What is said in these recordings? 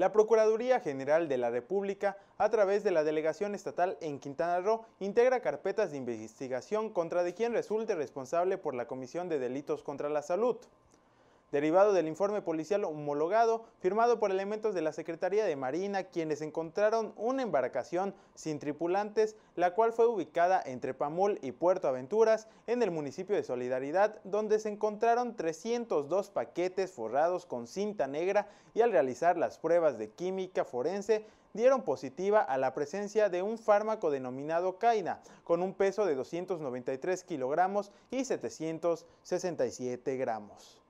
La Procuraduría General de la República, a través de la Delegación Estatal en Quintana Roo, integra carpetas de investigación contra de quien resulte responsable por la comisión de delitos contra la salud derivado del informe policial homologado firmado por elementos de la Secretaría de Marina, quienes encontraron una embarcación sin tripulantes, la cual fue ubicada entre Pamul y Puerto Aventuras, en el municipio de Solidaridad, donde se encontraron 302 paquetes forrados con cinta negra y al realizar las pruebas de química forense, dieron positiva a la presencia de un fármaco denominado caina, con un peso de 293 kilogramos y 767 gramos.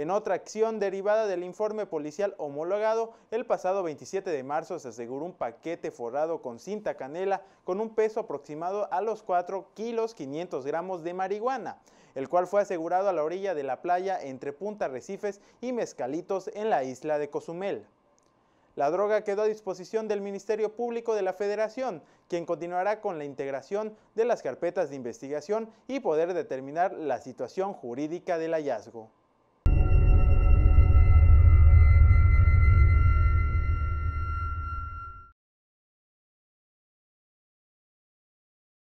En otra acción derivada del informe policial homologado, el pasado 27 de marzo se aseguró un paquete forrado con cinta canela con un peso aproximado a los 4 kilos 500 gramos de marihuana, el cual fue asegurado a la orilla de la playa entre Punta Recifes y Mezcalitos en la isla de Cozumel. La droga quedó a disposición del Ministerio Público de la Federación, quien continuará con la integración de las carpetas de investigación y poder determinar la situación jurídica del hallazgo.